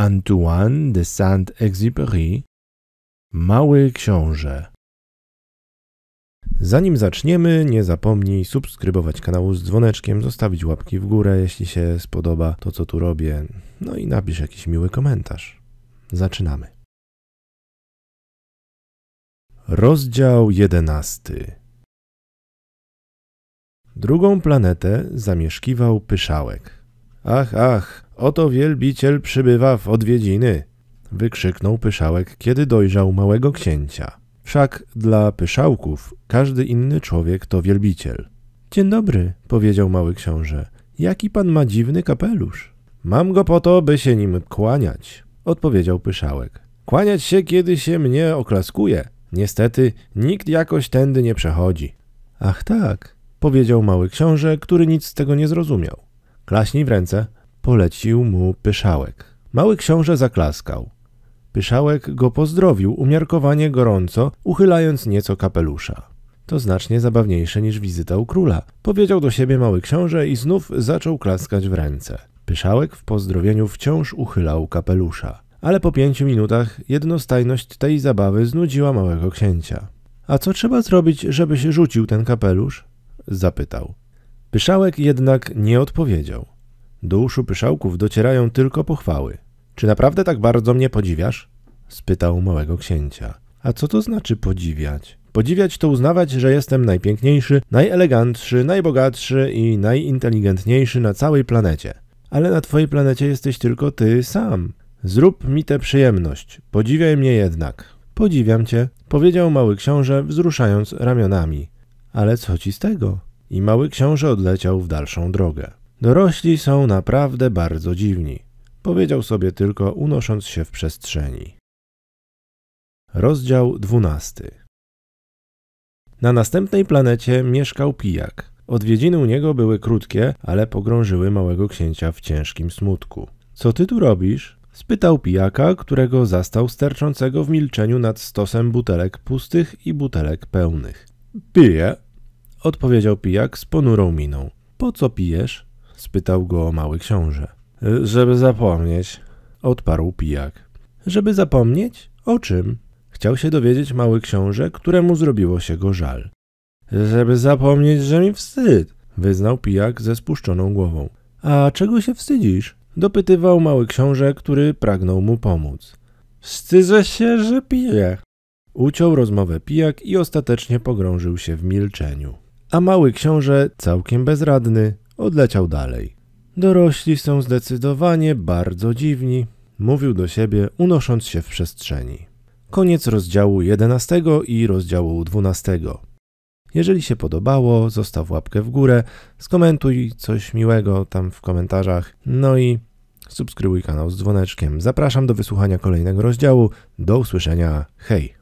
Antoine de Saint-Exupéry, Mały Książę. Zanim zaczniemy, nie zapomnij subskrybować kanału z dzwoneczkiem, zostawić łapki w górę, jeśli się spodoba to, co tu robię, no i napisz jakiś miły komentarz. Zaczynamy. Rozdział jedenasty. Drugą planetę zamieszkiwał Pyszałek. Ach, ach, oto wielbiciel przybywa w odwiedziny! wykrzyknął Pyszałek, kiedy dojrzał małego księcia. Wszak dla Pyszałków każdy inny człowiek to wielbiciel. Dzień dobry, powiedział mały książę. Jaki pan ma dziwny kapelusz? Mam go po to, by się nim kłaniać, odpowiedział Pyszałek. Kłaniać się, kiedy się mnie oklaskuje. Niestety, nikt jakoś tędy nie przechodzi. Ach tak, powiedział mały książę, który nic z tego nie zrozumiał. Klaśnij w ręce, polecił mu pyszałek. Mały książę zaklaskał. Pyszałek go pozdrowił umiarkowanie gorąco, uchylając nieco kapelusza. To znacznie zabawniejsze niż wizyta u króla, powiedział do siebie mały książę i znów zaczął klaskać w ręce. Pyszałek w pozdrowieniu wciąż uchylał kapelusza. Ale po pięciu minutach jednostajność tej zabawy znudziła małego księcia. A co trzeba zrobić, żebyś rzucił ten kapelusz? zapytał. Pyszałek jednak nie odpowiedział. Do uszu pyszałków docierają tylko pochwały. Czy naprawdę tak bardzo mnie podziwiasz? spytał małego księcia. A co to znaczy podziwiać? Podziwiać to uznawać, że jestem najpiękniejszy, najelegantszy, najbogatszy i najinteligentniejszy na całej planecie. Ale na twojej planecie jesteś tylko ty sam. Zrób mi tę przyjemność, podziwiaj mnie jednak. Podziwiam cię, powiedział mały książę, wzruszając ramionami. Ale co ci z tego? i mały książę odleciał w dalszą drogę. Dorośli są naprawdę bardzo dziwni, powiedział sobie tylko unosząc się w przestrzeni. Rozdział XII Na następnej planecie mieszkał pijak. Odwiedziny u niego były krótkie, ale pogrążyły małego księcia w ciężkim smutku. Co ty tu robisz? spytał pijaka, którego zastał sterczącego w milczeniu nad stosem butelek pustych i butelek pełnych. Piję, odpowiedział pijak z ponurą miną. Po co pijesz? spytał go mały książę. Żeby zapomnieć, odparł pijak. Żeby zapomnieć? O czym? Chciał się dowiedzieć mały książę, któremu zrobiło się go żal. Żeby zapomnieć, że mi wstyd, wyznał pijak ze spuszczoną głową. A czego się wstydzisz? dopytywał mały książę, który pragnął mu pomóc. Wstydzę się, że piję. Uciął rozmowę pijak i ostatecznie pogrążył się w milczeniu a mały książę, całkiem bezradny, odleciał dalej. Dorośli są zdecydowanie bardzo dziwni, mówił do siebie, unosząc się w przestrzeni. Koniec rozdziału 11 i rozdziału 12. Jeżeli się podobało, zostaw łapkę w górę, skomentuj coś miłego tam w komentarzach, no i subskrybuj kanał z dzwoneczkiem. Zapraszam do wysłuchania kolejnego rozdziału. Do usłyszenia. Hej!